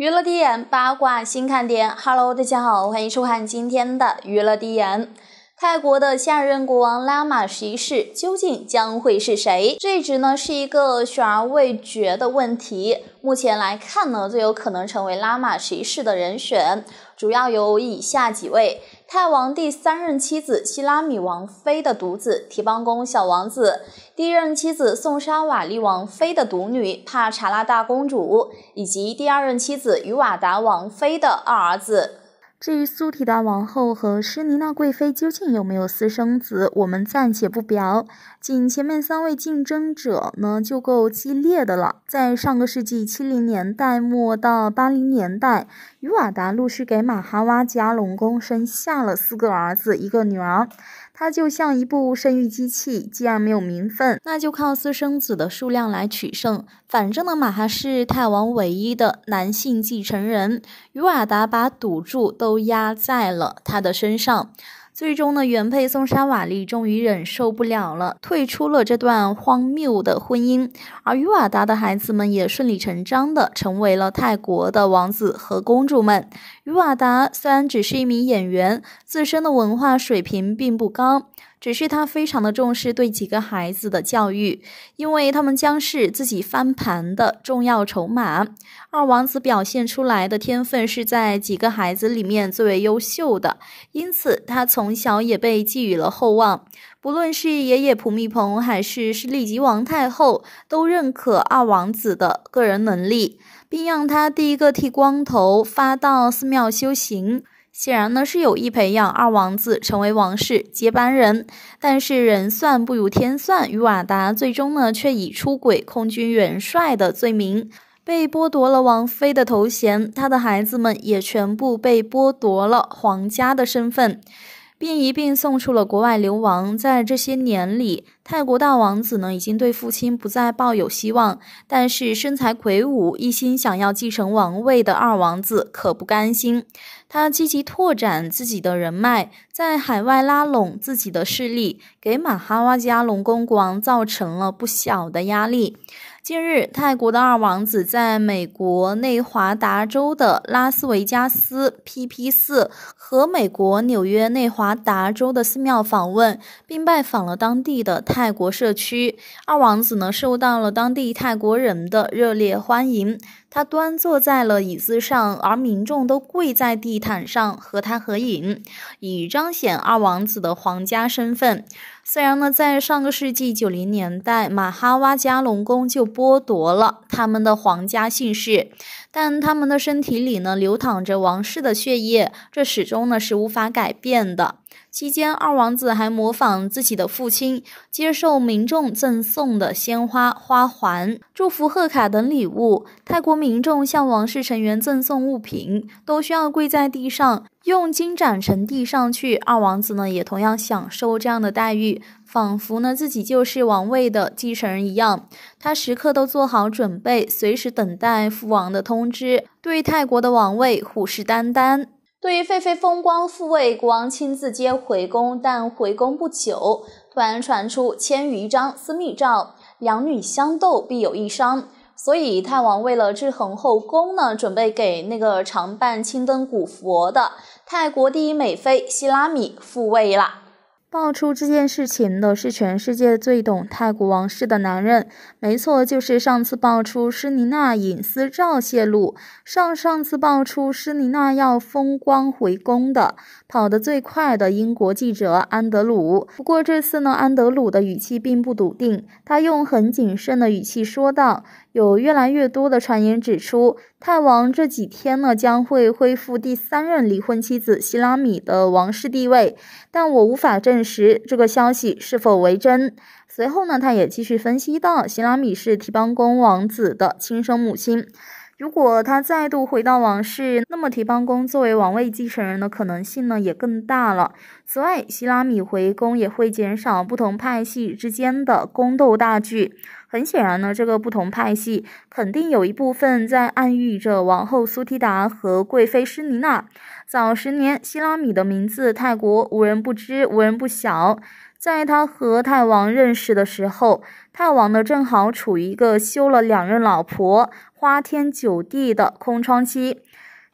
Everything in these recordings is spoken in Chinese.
娱乐第一眼八卦新看点，Hello，大家好，欢迎收看今天的娱乐第一眼。泰国的下任国王拉玛十一世究竟将会是谁？这一职呢是一个悬而未决的问题。目前来看呢，最有可能成为拉玛十一世的人选，主要有以下几位：泰王第三任妻子希拉米王妃的独子提邦公小王子，第一任妻子宋莎瓦利王妃的独女帕查拉大公主，以及第二任妻子于瓦达王妃的二儿子。至于苏提达王后和施尼娜贵妃究竟有没有私生子，我们暂且不表。仅前面三位竞争者呢，就够激烈的了。在上个世纪七零年代末到八零年代，于瓦达陆续给马哈哇加隆宫生下了四个儿子，一个女儿。他就像一部生育机器，既然没有名分，那就靠私生子的数量来取胜。反正呢，马哈是泰王唯一的男性继承人，于瓦达把赌注都压在了他的身上。最终呢，原配松莎瓦利终于忍受不了了，退出了这段荒谬的婚姻，而于瓦达的孩子们也顺理成章的成为了泰国的王子和公主们。于瓦达虽然只是一名演员，自身的文化水平并不高。只是他非常的重视对几个孩子的教育，因为他们将是自己翻盘的重要筹码。二王子表现出来的天分是在几个孩子里面最为优秀的，因此他从小也被寄予了厚望。不论是爷爷普密蓬还是是利吉王太后，都认可二王子的个人能力，并让他第一个剃光头，发到寺庙修行。显然呢是有意培养二王子成为王室接班人，但是人算不如天算，于瓦达最终呢却以出轨空军元帅的罪名被剥夺了王妃的头衔，他的孩子们也全部被剥夺了皇家的身份。并一并送出了国外流亡。在这些年里，泰国大王子呢已经对父亲不再抱有希望，但是身材魁梧、一心想要继承王位的二王子可不甘心。他积极拓展自己的人脉，在海外拉拢自己的势力，给马哈哇加隆公国王造成了不小的压力。近日，泰国的二王子在美国内华达州的拉斯维加斯 PP 四和美国纽约内华达州的寺庙访问，并拜访了当地的泰国社区。二王子呢受到了当地泰国人的热烈欢迎。他端坐在了椅子上，而民众都跪在地毯上和他合影，以彰显二王子的皇家身份。虽然呢，在上个世纪九零年代，马哈瓦加隆宫就剥夺了他们的皇家姓氏，但他们的身体里呢流淌着王室的血液，这始终呢是无法改变的。期间，二王子还模仿自己的父亲，接受民众赠送的鲜花、花环、祝福贺卡等礼物。泰国民众向王室成员赠送物品，都需要跪在地上，用金盏呈递上去。二王子呢，也同样享受这样的待遇，仿佛呢自己就是王位的继承人一样。他时刻都做好准备，随时等待父王的通知，对泰国的王位虎视眈眈。对于废妃风光复位，国王亲自接回宫，但回宫不久，突然传出千余张私密照，两女相斗必有一伤，所以太王为了制衡后宫呢，准备给那个常伴青灯古佛的泰国第一美妃希拉米复位了。爆出这件事情的是全世界最懂泰国王室的男人，没错，就是上次爆出施尼娜隐私照泄露，上上次爆出施尼娜要风光回宫的跑得最快的英国记者安德鲁。不过这次呢，安德鲁的语气并不笃定，他用很谨慎的语气说道：“有越来越多的传言指出，泰王这几天呢将会恢复第三任离婚妻子希拉米的王室地位，但我无法证。”时，这个消息是否为真？随后呢，他也继续分析到，希拉米是提邦公王子的亲生母亲。如果他再度回到王室，那么提邦公作为王位继承人的可能性呢，也更大了。此外，希拉米回宫也会减少不同派系之间的宫斗大剧。很显然呢，这个不同派系肯定有一部分在暗喻着王后苏提达和贵妃施妮娜。早十年，希拉米的名字泰国无人不知、无人不晓。在他和泰王认识的时候，泰王呢正好处于一个休了两任老婆、花天酒地的空窗期。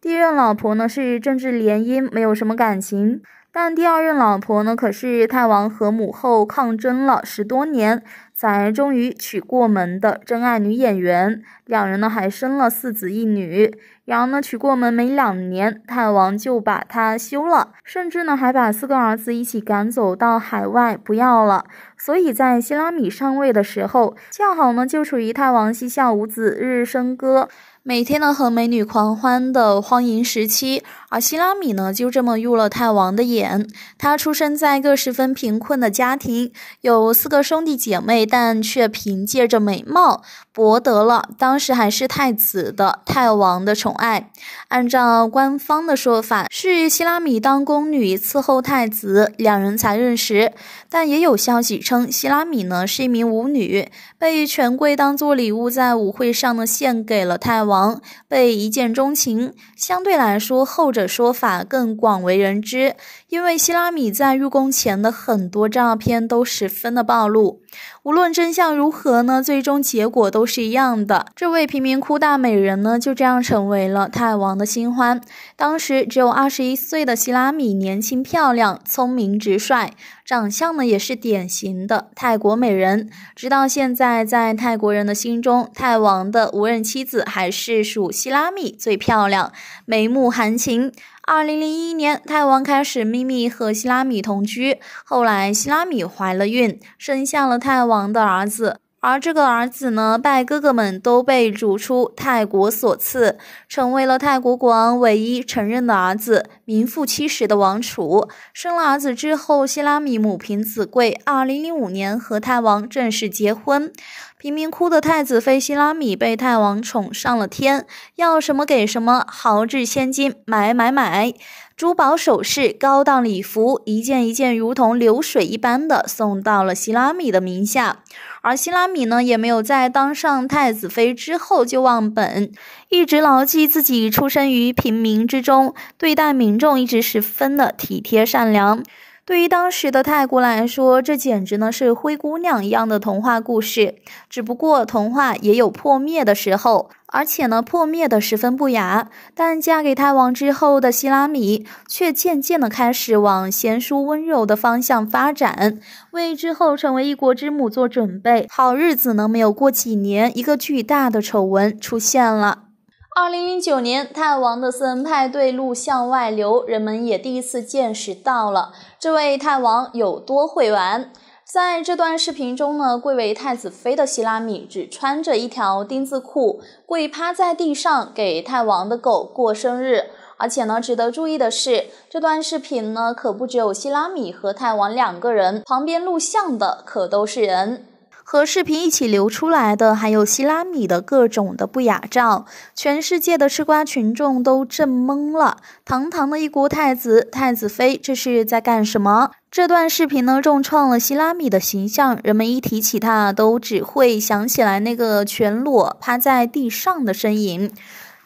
第一任老婆呢是政治联姻，没有什么感情；但第二任老婆呢可是泰王和母后抗争了十多年。而终于娶过门的真爱女演员，两人呢还生了四子一女。然后呢，娶过门没两年，泰王就把她休了，甚至呢还把四个儿子一起赶走到海外不要了。所以在希拉米上位的时候，恰好呢就处于泰王膝下无子、日日笙歌、每天呢和美女狂欢的荒淫时期。而希拉米呢就这么入了泰王的眼。他出生在一个十分贫困的家庭，有四个兄弟姐妹。但却凭借着美貌博得了当时还是太子的太王的宠爱。按照官方的说法，是希拉米当宫女伺候太子，两人才认识。但也有消息称，希拉米呢是一名舞女，被权贵当做礼物在舞会上呢献给了太王，被一见钟情。相对来说，后者说法更广为人知，因为希拉米在入宫前的很多照片都十分的暴露。无论真相如何呢，最终结果都是一样的。这位贫民窟大美人呢，就这样成为了泰王的新欢。当时只有二十一岁的希拉米，年轻漂亮，聪明直率。长相呢，也是典型的泰国美人。直到现在，在泰国人的心中，泰王的无任妻子还是属希拉米最漂亮，眉目含情。二零零一年，泰王开始秘密和希拉米同居，后来希拉米怀了孕，生下了泰王的儿子。而这个儿子呢，拜哥哥们都被逐出泰国所赐，成为了泰国国王唯一承认的儿子，名副其实的王储。生了儿子之后，希拉米母凭子贵，二零零五年和泰王正式结婚。贫民窟的太子妃希拉米被泰王宠上了天，要什么给什么，豪掷千金买买买。珠宝首饰、高档礼服，一件一件如同流水一般的送到了希拉米的名下。而希拉米呢，也没有在当上太子妃之后就忘本，一直牢记自己出身于平民之中，对待民众一直十分的体贴善良。对于当时的泰国来说，这简直呢是灰姑娘一样的童话故事。只不过童话也有破灭的时候，而且呢破灭的十分不雅。但嫁给泰王之后的希拉米，却渐渐的开始往贤淑温柔的方向发展，为之后成为一国之母做准备。好日子能没有过几年，一个巨大的丑闻出现了。二零零九年，泰王的私人派对录像外流，人们也第一次见识到了这位泰王有多会玩。在这段视频中呢，贵为太子妃的希拉米只穿着一条丁字裤，跪趴在地上给泰王的狗过生日。而且呢，值得注意的是，这段视频呢可不只有希拉米和泰王两个人，旁边录像的可都是人。和视频一起流出来的，还有希拉米的各种的不雅照，全世界的吃瓜群众都震懵了。堂堂的一国太子、太子妃，这是在干什么？这段视频呢，重创了希拉米的形象，人们一提起他，都只会想起来那个全裸趴在地上的身影。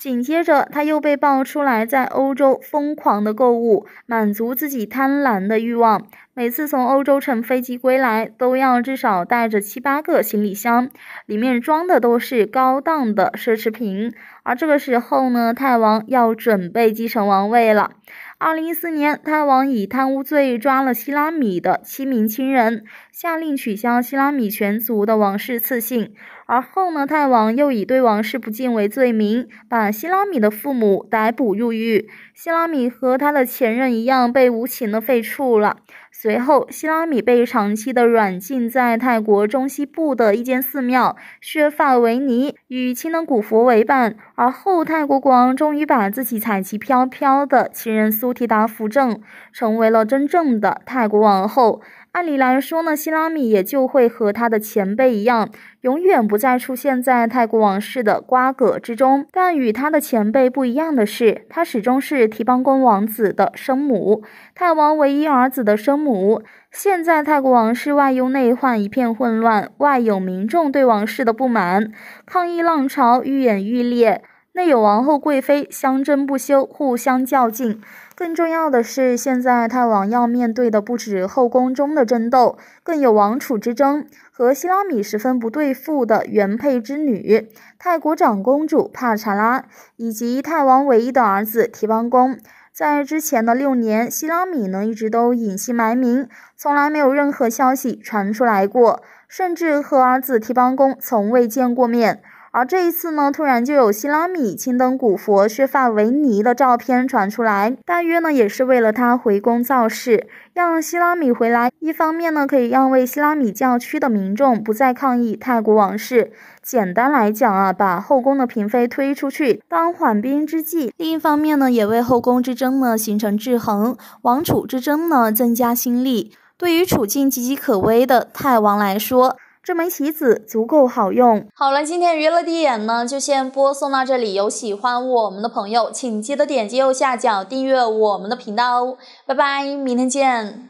紧接着，他又被爆出来在欧洲疯狂的购物，满足自己贪婪的欲望。每次从欧洲乘飞机归来，都要至少带着七八个行李箱，里面装的都是高档的奢侈品。而这个时候呢，泰王要准备继承王位了。二零一四年，泰王以贪污罪抓了希拉米的七名亲人，下令取消希拉米全族的王室赐姓。而后呢，泰王又以对王室不敬为罪名，把希拉米的父母逮捕入狱。希拉米和他的前任一样，被无情的废黜了。随后，希拉米被长期的软禁在泰国中西部的一间寺庙——削发维尼，与青灯古佛为伴。而后，泰国国王终于把自己彩旗飘飘的情人苏提达扶正，成为了真正的泰国王后。按理来说呢，希拉米也就会和他的前辈一样，永远不再出现在泰国王室的瓜葛之中。但与他的前辈不一样的是，他始终是提帮公王子的生母，泰王唯一儿子的生母。现在泰国王室外忧内患，一片混乱，外有民众对王室的不满，抗议浪潮愈演愈烈；内有王后贵妃相争不休，互相较劲。更重要的是，现在泰王要面对的不止后宫中的争斗，更有王储之争和希拉米十分不对付的原配之女泰国长公主帕查拉，以及泰王唯一的儿子提邦公，在之前的六年，希拉米呢一直都隐姓埋名，从来没有任何消息传出来过，甚至和儿子提邦公从未见过面。而这一次呢，突然就有希拉米、青灯古佛、削发为尼的照片传出来，大约呢也是为了他回宫造势，让希拉米回来。一方面呢可以让为希拉米教区的民众不再抗议泰国王室；简单来讲啊，把后宫的嫔妃推出去当缓兵之计。另一方面呢，也为后宫之争呢形成制衡，王储之争呢增加心力。对于处境岌岌可危的泰王来说。这枚棋子足够好用。好了，今天娱乐一点呢，就先播送到这里。有喜欢我们的朋友，请记得点击右下角订阅我们的频道哦。拜拜，明天见。